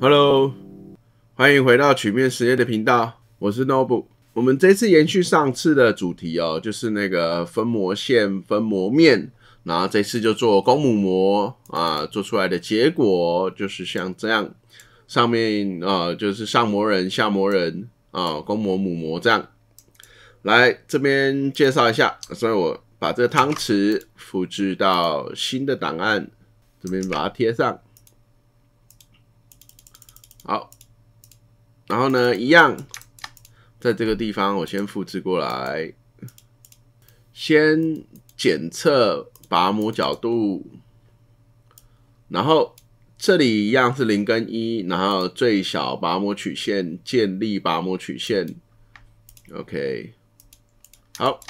Hello，欢迎回到曲面实验的频道，我是 n o l e 我们这次延续上次的主题哦，就是那个分模线、分模面，然后这次就做公母模啊，做出来的结果就是像这样，上面啊就是上模人、下模人啊，公模、母模这样。来这边介绍一下，所以我把这个汤匙复制到新的档案。这边把它贴上，好，然后呢，一样，在这个地方我先复制过来，先检测拔模角度，然后这里一样是零跟一，然后最小拔模曲线建立拔模曲线，OK，好。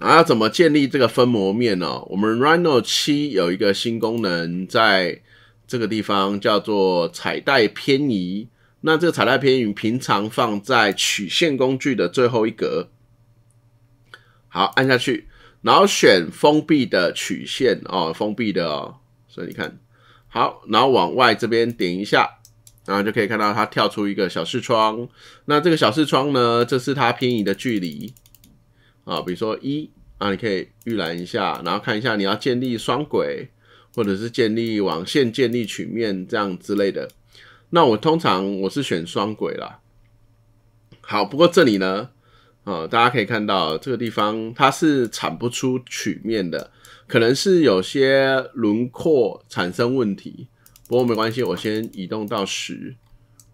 那要怎么建立这个分模面呢？我们 Rhino 七有一个新功能，在这个地方叫做彩带偏移。那这个彩带偏移平常放在曲线工具的最后一格。好，按下去，然后选封闭的曲线哦，封闭的哦。所以你看，好，然后往外这边点一下，然后就可以看到它跳出一个小视窗。那这个小视窗呢，这是它偏移的距离。啊，比如说一啊，你可以预览一下，然后看一下你要建立双轨，或者是建立网线、建立曲面这样之类的。那我通常我是选双轨了。好，不过这里呢，啊，大家可以看到这个地方它是产不出曲面的，可能是有些轮廓产生问题。不过没关系，我先移动到十。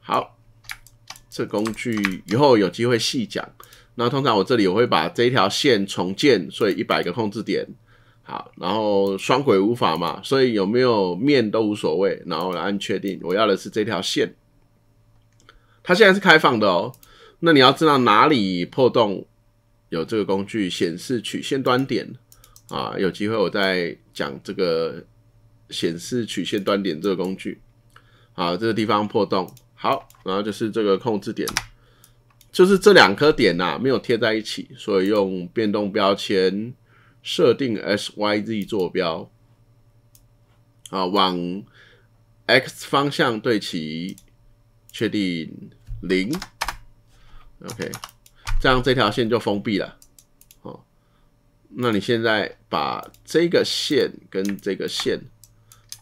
好，这工具以后有机会细讲。那通常我这里我会把这一条线重建，所以一百个控制点，好，然后双轨无法嘛，所以有没有面都无所谓，然后来按确定，我要的是这条线，它现在是开放的哦，那你要知道哪里破洞，有这个工具显示曲线端点，啊，有机会我再讲这个显示曲线端点这个工具，好，这个地方破洞，好，然后就是这个控制点。就是这两颗点呐没有贴在一起，所以用变动标签设定 SYZ 坐标，好往 X 方向对齐，确定零，OK，这样这条线就封闭了，好，那你现在把这个线跟这个线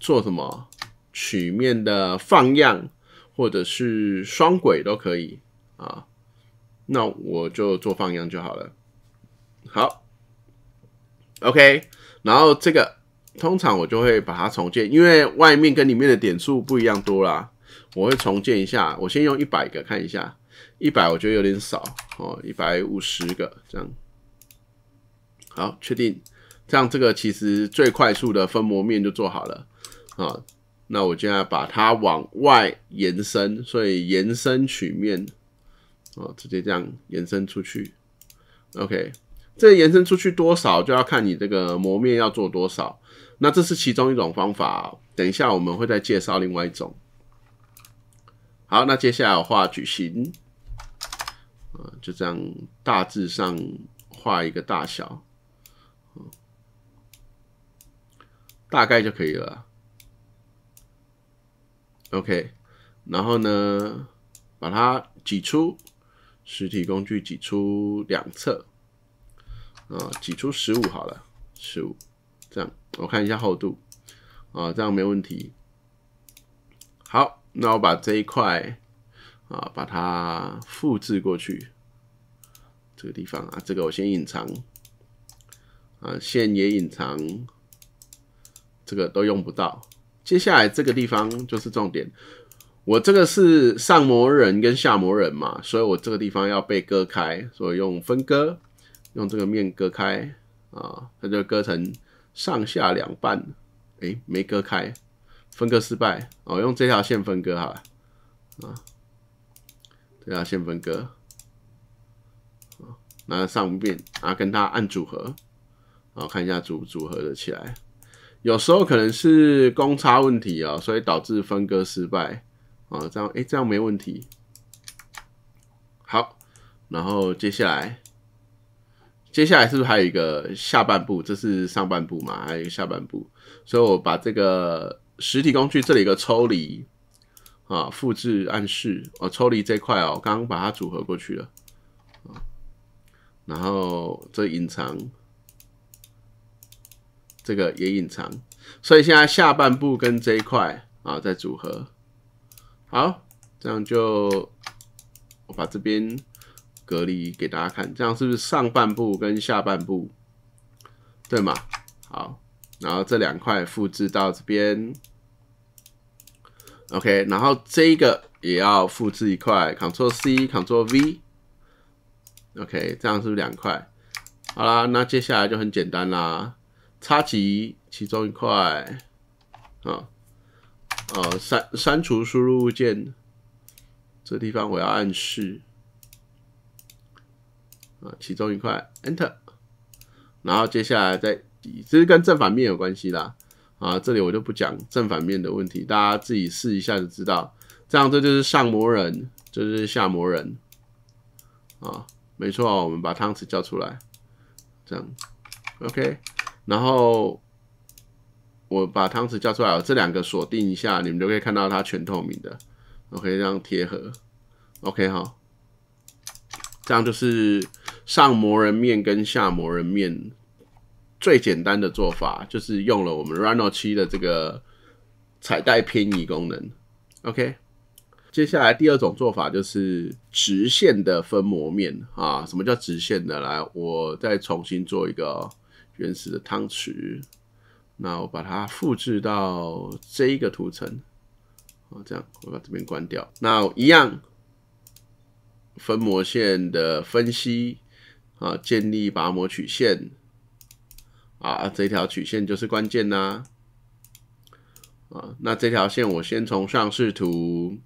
做什么曲面的放样或者是双轨都可以啊。那我就做放样就好了。好，OK。然后这个通常我就会把它重建，因为外面跟里面的点数不一样多啦，我会重建一下。我先用一百个看一下，一百我觉得有点少哦，一百五十个这样。好，确定。这样这个其实最快速的分模面就做好了啊。那我现在把它往外延伸，所以延伸曲面。哦，直接这样延伸出去，OK，这延伸出去多少就要看你这个磨面要做多少。那这是其中一种方法，等一下我们会再介绍另外一种。好，那接下来我画矩形，啊，就这样大致上画一个大小，大概就可以了。OK，然后呢，把它挤出。实体工具挤出两侧，啊，挤出十五好了，十五，这样我看一下厚度，啊，这样没问题。好，那我把这一块，啊，把它复制过去，这个地方啊，这个我先隐藏，啊，线也隐藏，这个都用不到。接下来这个地方就是重点。我这个是上模人跟下模人嘛，所以我这个地方要被割开，所以用分割，用这个面割开啊，它就割成上下两半。哎，没割开，分割失败。哦，用这条线分割好了，啊，这条线分割，啊，拿上面啊，跟它按组合，啊，看一下组组合的起来。有时候可能是公差问题啊，所以导致分割失败。啊，这样哎，这样没问题。好，然后接下来，接下来是不是还有一个下半部？这是上半部嘛，还有一个下半部，所以我把这个实体工具这里一个抽离啊，复制暗示哦，抽离这块哦，刚刚把它组合过去了啊。然后这隐藏，这个也隐藏。所以现在下半部跟这一块啊，在组合。好，这样就我把这边隔离给大家看，这样是不是上半部跟下半部，对嘛？好，然后这两块复制到这边，OK，然后这个也要复制一块，Ctrl+C，Ctrl+V，OK，这样是不是两块？好啦，那接下来就很简单啦，插几其中一块，啊。呃删删除输入键这地方我要按是啊，其中一块 Enter，然后接下来再，其实跟正反面有关系啦。啊，这里我就不讲正反面的问题，大家自己试一下就知道。这样这就是上魔人，这就是下魔人。啊，没错，我们把汤匙叫出来，这样，OK，然后。我把汤匙叫出来，这两个锁定一下，你们就可以看到它全透明的。OK，这样贴合。OK，好，这样就是上磨人面跟下磨人面最简单的做法，就是用了我们 Rhino 7的这个彩带偏移功能。OK，接下来第二种做法就是直线的分磨面啊。什么叫直线的？来，我再重新做一个原始的汤匙。那我把它复制到这一个图层，啊，这样我把这边关掉。那一样，分模线的分析啊，建立拔模曲线啊，这条曲线就是关键呐。啊，那这条线我先从上视图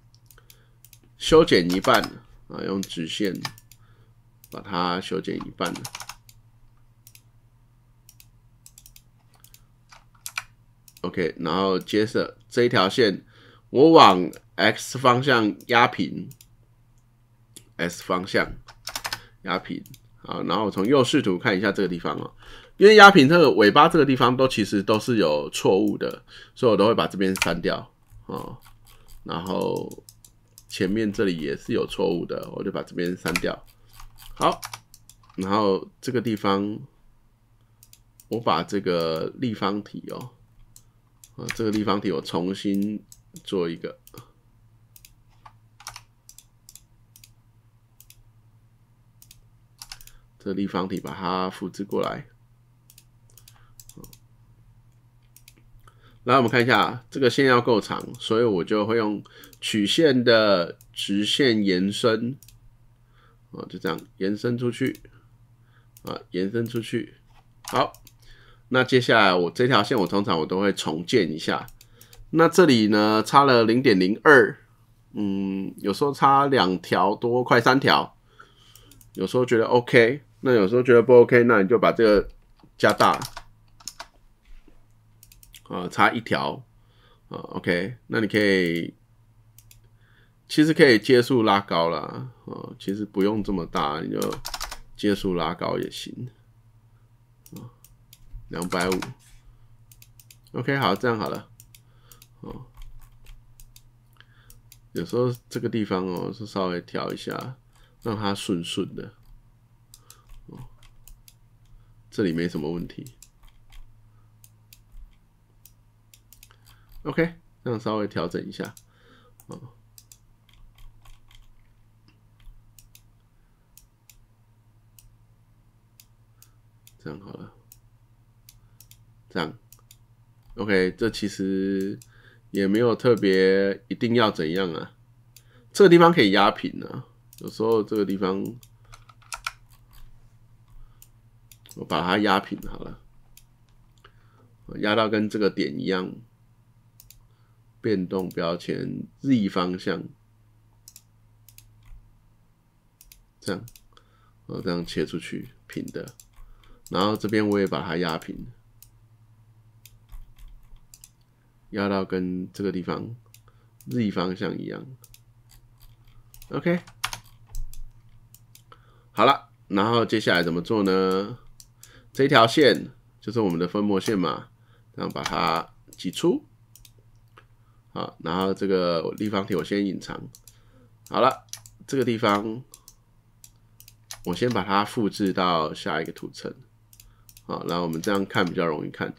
修剪一半啊，用直线把它修剪一半。OK，然后接着这一条线，我往 X 方向压平，S 方向压平啊。然后从右视图看一下这个地方哦，因为压平这个尾巴这个地方都其实都是有错误的，所以我都会把这边删掉啊。然后前面这里也是有错误的，我就把这边删掉。好，然后这个地方我把这个立方体哦。啊，这个立方体我重新做一个，这立方体把它复制过来。来，我们看一下这个线要够长，所以我就会用曲线的直线延伸。啊，就这样延伸出去，啊，延伸出去，好。那接下来我这条线，我通常我都会重建一下。那这里呢，差了零点零二，嗯，有时候差两条多，快三条。有时候觉得 OK，那有时候觉得不 OK，那你就把这个加大。啊，差一条，啊 OK，那你可以，其实可以接数拉高了啊，其实不用这么大，你就接数拉高也行。两百五，OK，好，这样好了，哦，有时候这个地方哦，是稍微调一下，让它顺顺的，哦，这里没什么问题，OK，这样稍微调整一下，哦，这样好了。这样，OK，这其实也没有特别一定要怎样啊。这个地方可以压平啊。有时候这个地方，我把它压平好了，压到跟这个点一样。变动标签 Z 方向，这样，我这样切出去平的。然后这边我也把它压平。压到跟这个地方 Z 方向一样，OK，好了，然后接下来怎么做呢？这条线就是我们的分模线嘛，然后把它挤出，好，然后这个立方体我先隐藏，好了，这个地方我先把它复制到下一个图层，好，然后我们这样看比较容易看，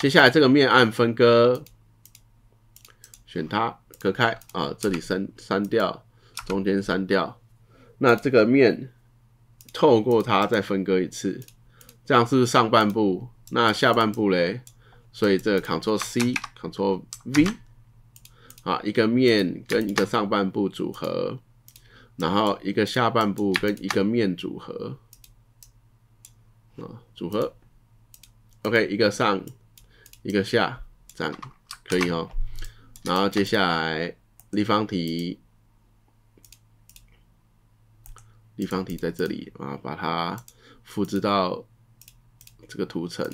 接下来这个面按分割。选它，隔开啊！这里删删掉，中间删掉。那这个面透过它再分割一次，这样是不是上半部？那下半部嘞？所以这个 c t r l C，c t r l V，啊，一个面跟一个上半部组合，然后一个下半部跟一个面组合，啊，组合。OK，一个上，一个下，这样可以哦。然后接下来立方体，立方体在这里啊，把它复制到这个图层，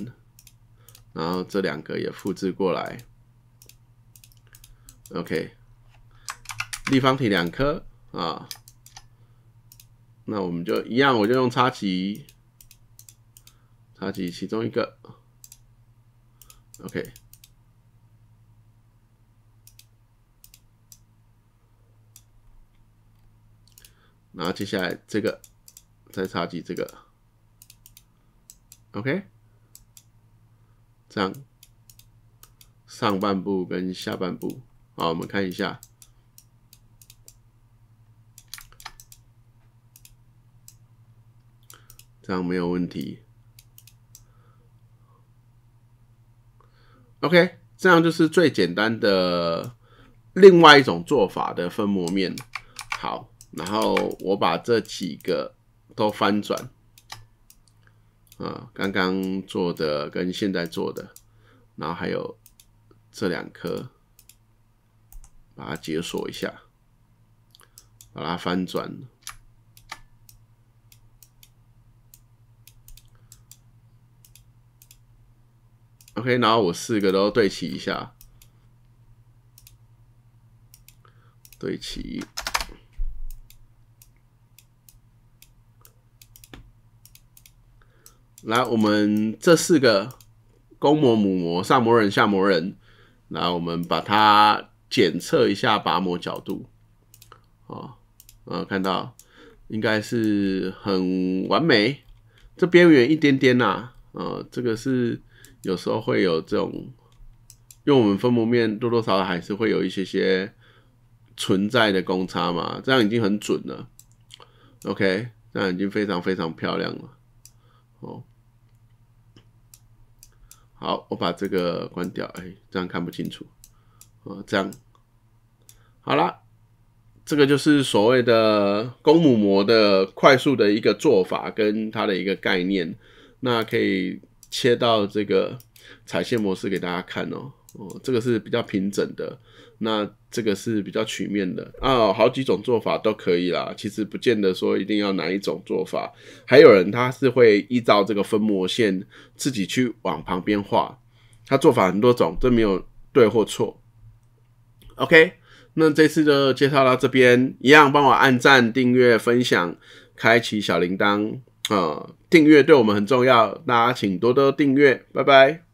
然后这两个也复制过来。OK，立方体两颗啊，那我们就一样，我就用插旗，插旗其中一个。OK。然后接下来这个再插进这个，OK，这样上半部跟下半部，好，我们看一下，这样没有问题。OK，这样就是最简单的另外一种做法的分模面，好。然后我把这几个都翻转，啊，刚刚做的跟现在做的，然后还有这两颗，把它解锁一下，把它翻转。OK，然后我四个都对齐一下，对齐。来，我们这四个公模、母模、上模人、下模人，来，我们把它检测一下拔模角度。啊，呃，看到应该是很完美，这边缘一点点呐，呃，这个是有时候会有这种，因为我们分模面多多少少还是会有一些些存在的公差嘛，这样已经很准了。OK，这样已经非常非常漂亮了。哦。好，我把这个关掉，哎，这样看不清楚，啊，这样，好了，这个就是所谓的公母膜的快速的一个做法跟它的一个概念，那可以切到这个彩线模式给大家看哦。哦，这个是比较平整的，那这个是比较曲面的啊，好几种做法都可以啦。其实不见得说一定要哪一种做法，还有人他是会依照这个分模线自己去往旁边画，他做法很多种，都没有对或错。OK，那这次就介绍到这边，一样帮我按赞、订阅、分享、开启小铃铛啊！订阅对我们很重要，大家请多多订阅，拜拜。